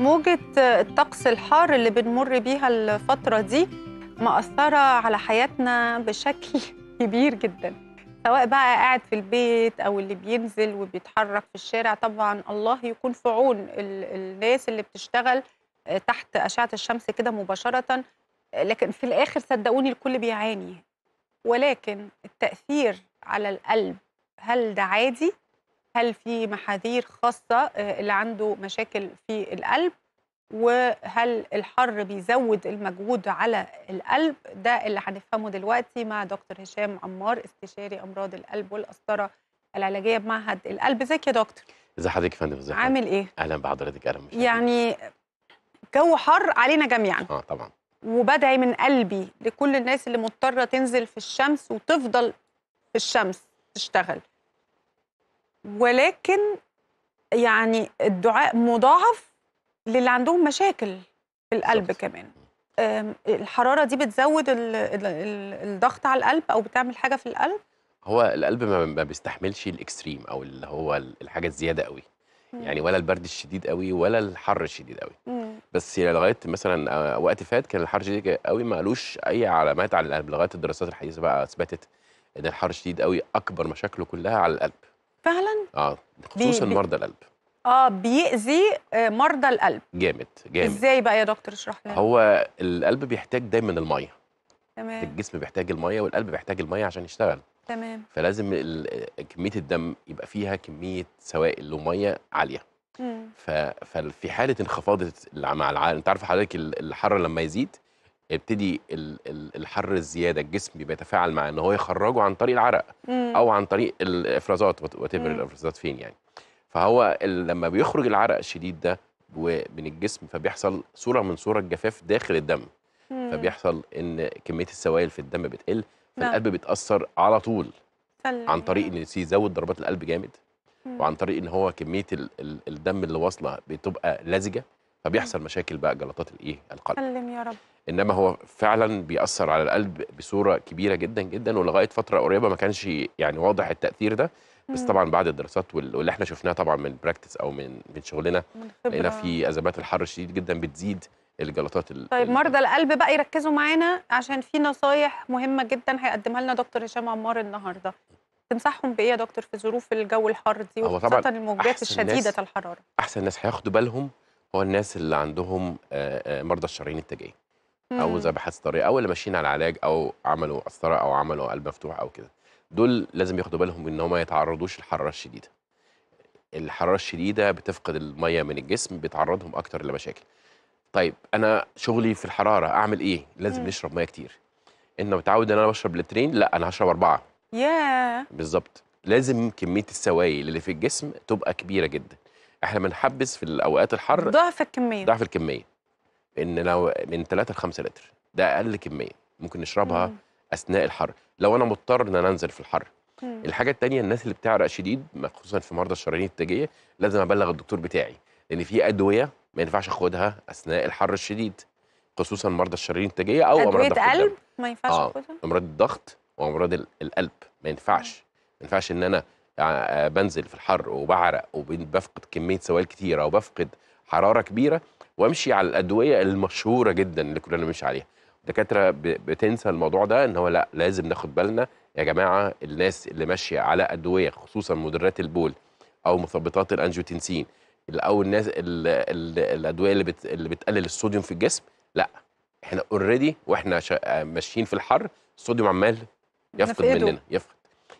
موجة الطقس الحار اللي بنمر بيها الفترة دي مأثرة على حياتنا بشكل كبير جدا سواء بقى قاعد في البيت أو اللي بينزل وبيتحرك في الشارع طبعا الله يكون في عون الناس اللي بتشتغل آه، تحت أشعة الشمس كده مباشرة لكن في الآخر صدقوني الكل بيعاني ولكن التأثير على القلب هل ده عادي هل في محاذير خاصة آه، اللي عنده مشاكل في القلب وهل الحر بيزود المجهود على القلب ده اللي هنفهمه دلوقتي مع دكتور هشام عمار استشاري أمراض القلب والقسطرة العلاجية بمعهد القلب ازيك يا دكتور ازي حضرتك يا فندم ازيك عامل ايه اهلا بحضرتك اهلا يعني جو حر علينا جميعا اه طبعا وبدعي من قلبي لكل الناس اللي مضطره تنزل في الشمس وتفضل في الشمس تشتغل ولكن يعني الدعاء مضاعف للي عندهم مشاكل في القلب صح. كمان الحرارة دي بتزود الضغط على القلب أو بتعمل حاجة في القلب هو القلب ما بيستحملش الاكستريم او اللي هو الحاجه الزياده قوي يعني ولا البرد الشديد قوي ولا الحر الشديد قوي مم. بس لغايه مثلا آه، وقت فات كان الحر شديد قوي ما قالوش اي علامات على القلب لغايه الدراسات الحديثه بقى اثبتت ان الحر الشديد قوي اكبر مشاكله كلها على القلب فعلا اه خصوصا بي... مرضى القلب اه بيأذي آه، مرضى القلب جامد جامد ازاي بقى يا دكتور اشرح لنا هو القلب بيحتاج دايما الميه تمام الجسم بيحتاج الميه والقلب بيحتاج الميه عشان يشتغل تمام فلازم كميه الدم يبقى فيها كميه سوائل وميه عاليه ف... ففي حاله انخفاض مع العالم انت عارف حضرتك الحر لما يزيد يبتدي الحر الزياده الجسم بيتفاعل مع ان هو يخرجه عن طريق العرق مم. او عن طريق الافرازات وات الافرازات فين يعني فهو لما بيخرج العرق الشديد ده من الجسم فبيحصل صوره من صور الجفاف داخل الدم مم. فبيحصل ان كميه السوائل في الدم بتقل نعم. فالقلب بيتاثر على طول عن طريق ان يزود ضربات القلب جامد مم. وعن طريق ان هو كميه الدم اللي واصله بتبقى لزجه فبيحصل مشاكل بقى جلطات الايه القلب سلم يا رب انما هو فعلا بيأثر على القلب بصوره كبيره جدا جدا ولغايه فتره قريبه ما كانش يعني واضح التاثير ده بس طبعا بعد الدراسات واللي احنا شفناها طبعا من براكتس او من من شغلنا لقينا في ازمات الحر الشديد جدا بتزيد الجلطات طيب مرضى القلب بقى يركزوا معانا عشان في نصايح مهمه جدا هيقدمها لنا دكتور هشام عمار النهارده تنصحهم بايه يا دكتور في ظروف الجو الحر دي وخاصه الموجات الشديده الحراره احسن ناس هياخدوا بالهم هو الناس اللي عندهم آه، آه، مرضى الشرايين التاجيه او ذبحات طريقه او اللي ماشيين على علاج او عملوا قسطره او عملوا قلب مفتوح او كده دول لازم ياخدوا بالهم ان هم ما يتعرضوش للحراره الشديده الحراره الشديده بتفقد الميه من الجسم بتعرضهم اكتر لمشاكل طيب انا شغلي في الحراره اعمل ايه لازم مم. نشرب ميه كتير انه متعود ان انا بشرب لترين لا انا هشرب اربعه ياه yeah. بالظبط لازم كميه السوائل اللي في الجسم تبقى كبيره جدا احنا بنحبس في الاوقات الحر ضعف الكميه ضعف الكميه ان لو من 3 ل 5 لتر ده اقل كميه ممكن نشربها مم. اثناء الحر لو انا مضطر ان انا انزل في الحر مم. الحاجه الثانيه الناس اللي بتعرق شديد خصوصا في مرضى الشرايين التاجيه لازم ابلغ الدكتور بتاعي لان في ادويه ما ينفعش اخدها اثناء الحر الشديد خصوصا مرضى الشرايين التاجيه او امراض ضغط قلب ما ينفعش آه. اخدها امراض الضغط وامراض القلب ما ينفعش ما ينفعش ان انا آه، آه، بنزل في الحر وبعرق وبفقد كميه سوائل كتيره وبفقد حراره كبيره وامشي على الادويه المشهوره جدا اللي كلنا بنمشي عليها الدكاتره بتنسى الموضوع ده ان هو لا لازم ناخد بالنا يا جماعه الناس اللي ماشيه على ادويه خصوصا مدرات البول او مثبطات الانجيوتنسين او الناس الـ الـ الادويه اللي, بت اللي بتقلل الصوديوم في الجسم لا احنا اوريدي واحنا ماشيين في الحر الصوديوم عمال يفقد مننا يفقد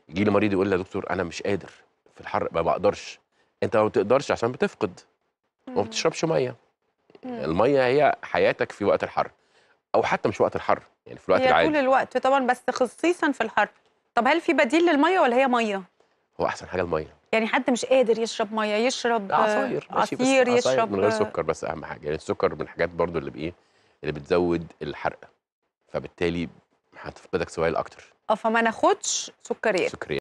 يجي لي مريض يقول لي يا دكتور انا مش قادر في الحر ما بقدرش انت ما بتقدرش عشان بتفقد وما بتشربش ميه الميه هي حياتك في وقت الحر او حتى مش وقت الحر يعني في الوقت هي العادي طول الوقت طبعا بس خصيصا في الحر طب هل في بديل للميه ولا هي ميه هو احسن حاجه الميه يعني حد مش قادر يشرب ميه يشرب آه، عصير عصير يشرب من غير آه. سكر بس اهم حاجه يعني السكر من الحاجات برضو اللي بايه اللي بتزود الحرق فبالتالي هتفقدك سوائل اكتر اه فما ناخدش سكريات سكريات